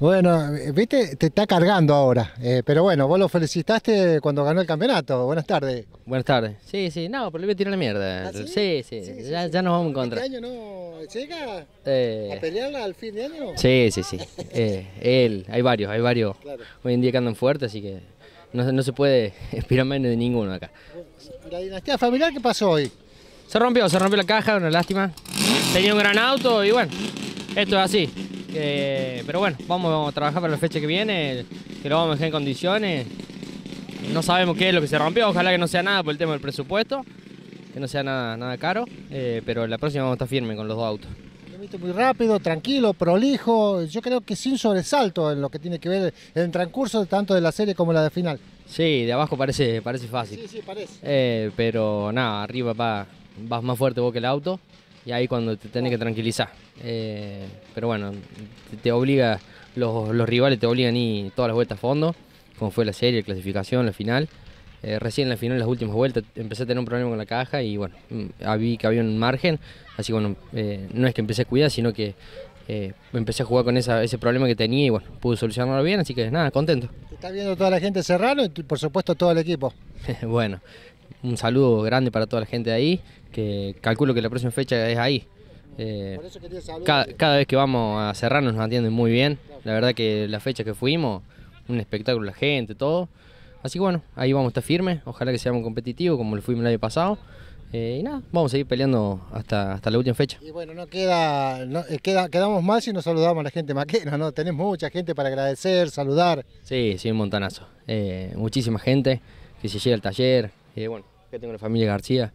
Bueno, viste, te está cargando ahora, eh, pero bueno, vos lo felicitaste cuando ganó el campeonato. Buenas tardes. Buenas tardes. Sí, sí, no, pero le voy a tirar la mierda. ¿Ah, sí? Sí, ya, ya, nos vamos a encontrar. ¿Este año no llega eh. a pelearla al fin de año? Sí, sí, sí. Eh, él, hay varios, hay varios. Hoy en día que andan fuertes, así que no, se puede esperar menos de ninguno acá. ¿La dinastía familiar qué pasó hoy? Se rompió, se rompió la caja, una lástima. Tenía un gran auto y bueno, esto es así. Eh, pero bueno, vamos a trabajar para la fecha que viene, que lo vamos a dejar en condiciones. No sabemos qué es lo que se rompió, ojalá que no sea nada por el tema del presupuesto, que no sea nada, nada caro, eh, pero la próxima vamos a estar firme con los dos autos muy rápido, tranquilo, prolijo, yo creo que sin sobresalto en lo que tiene que ver el transcurso tanto de la serie como la de final. Sí, de abajo parece, parece fácil. Sí, sí, parece. Eh, pero nada, arriba vas más fuerte vos que el auto. Y ahí cuando te tenés que tranquilizar. Eh, pero bueno, te, obliga, los, rivales te obligan y todas las vueltas a fondo, como fue la serie, la clasificación, la final. Eh, recién en la final, las últimas vueltas, empecé a tener un problema con la caja y bueno, mm, vi que había un margen. Así bueno, eh, no es que empecé a cuidar, sino que empecé a jugar con ese problema que tenía y bueno, pude solucionarlo bien, así que nada, contento. está viendo toda la gente serrano y por supuesto todo el equipo. bueno, un saludo grande para toda la gente de ahí, que calculo que la próxima fecha es ahí. Eh, cada, vez que vamos a cerrarnos nos atienden muy bien. La verdad que la fecha que fuimos, un espectáculo la gente, todo. Así que bueno, ahí vamos a estar firmes. Ojalá que seamos competitivos como lo fuimos el año pasado. Eh, y nada, vamos a seguir peleando hasta, hasta la última fecha. Y bueno, no queda, eh, queda, quedamos mal si no saludamos a la gente maquena, ¿no? Tenés mucha gente para agradecer, saludar. Sí, sí, un montanazo... muchísima gente que se llega al taller, eh, bueno, yo tengo la familia García.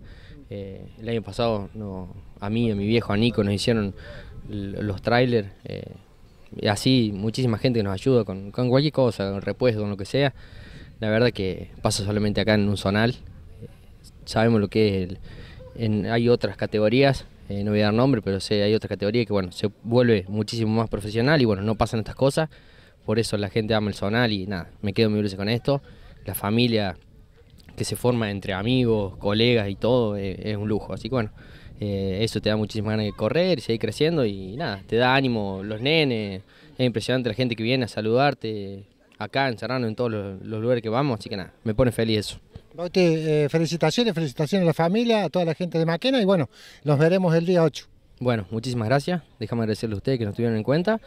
Eh, el año pasado no, a mí, a mi viejo, a Nico nos hicieron los trailers. Eh, y así muchísima gente nos ayuda con, cualquier cosa, con repuesto, con lo que sea. La verdad que pasa solamente acá en un zonal. Sabemos lo que es hay otras categorías, no voy a dar nombre, pero sé, hay otras categorías que bueno, se vuelve muchísimo más profesional y bueno, no pasan estas cosas. Por eso la gente ama el zonal y nada, me quedo muy dulce con esto. La familia que se forma entre amigos, colegas y todo, eh, es, un lujo. Así que bueno, eh, eso te da muchísimas ganas de correr, y seguir creciendo y nada, te da ánimo los nenes, es impresionante la gente que viene a saludarte acá en Serrano, en todos los, lugares que vamos, así que nada, me pone feliz eso. Bauti, eh, felicitaciones, felicitaciones a la familia, a toda la gente de Maquena y bueno, nos veremos el día 8. Bueno, muchísimas gracias, déjame agradecerle a ustedes que nos tuvieron en cuenta.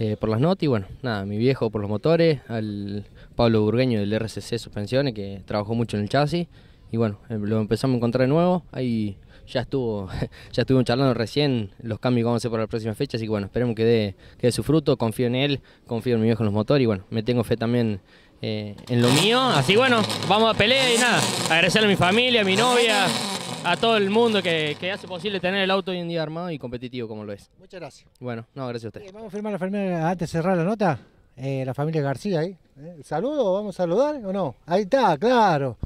Eh, por las notas y bueno, nada, mi viejo por los motores, al Pablo Burgueño del RCC Suspensiones que trabajó mucho en el chasis y bueno, em, lo empezamos a encontrar de nuevo, ahí ya estuvo, ya estuvimos charlando recién los cambios que vamos a hacer para la próxima fecha, así que bueno, esperemos que dé, su fruto, confío en él, confío en mi viejo en los motores y bueno, me tengo fe también eh, en lo mío, así bueno, vamos a pelear y nada, agradecerle a mi familia, a mi novia, a todo el mundo que, hace posible tener el auto hoy en día armado y competitivo como lo es. Muchas gracias. Bueno, no, gracias a usted. Eh, vamos a firmar la familia antes de cerrar la nota. Eh, la familia García ahí. Eh. ¿Saludo? ¿Vamos a saludar o no? Ahí está, claro.